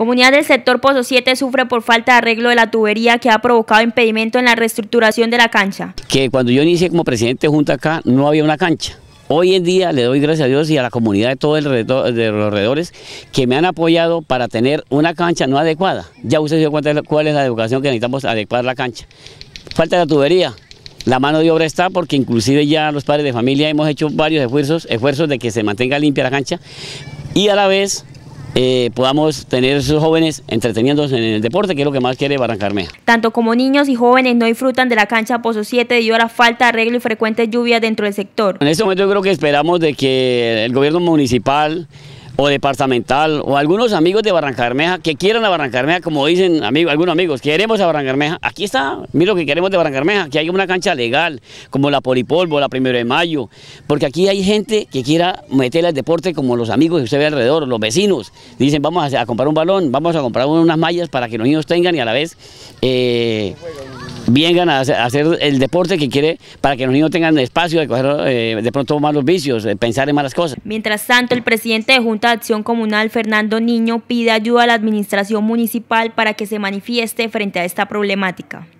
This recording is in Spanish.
Comunidad del sector Pozo 7 sufre por falta de arreglo de la tubería que ha provocado impedimento en la reestructuración de la cancha. Que cuando yo inicié como presidente junta acá no había una cancha. Hoy en día le doy gracias a Dios y a la comunidad de todos los alrededores que me han apoyado para tener una cancha no adecuada. Ya usted se dio cuenta de cuál es la educación que necesitamos adecuar la cancha. Falta la tubería, la mano de obra está porque inclusive ya los padres de familia hemos hecho varios esfuerzos, esfuerzos de que se mantenga limpia la cancha y a la vez eh, podamos tener esos jóvenes entreteniéndose en el deporte, que es lo que más quiere Barrancarmeja. Tanto como niños y jóvenes no disfrutan de la cancha Pozo 7 debido a la falta de arreglo y frecuentes lluvias dentro del sector. En este momento yo creo que esperamos de que el gobierno municipal o departamental o algunos amigos de Barranca que quieran a Barranca como dicen amigo algunos amigos, queremos a Barranca Aquí está, mira lo que queremos de Barranca que hay una cancha legal, como la Polipolvo, la Primero de Mayo, porque aquí hay gente que quiera meterle al deporte como los amigos que usted ve alrededor, los vecinos. Dicen, vamos a, comprar un balón, vamos a comprar unas mallas para que los niños tengan y a la vez... Eh, vengan a hacer el deporte que quiere para que los niños tengan espacio de coger eh, de pronto malos vicios, de eh, pensar en malas cosas. Mientras tanto, el presidente de Junta de Acción Comunal, Fernando Niño, pide ayuda a la administración municipal para que se manifieste frente a esta problemática.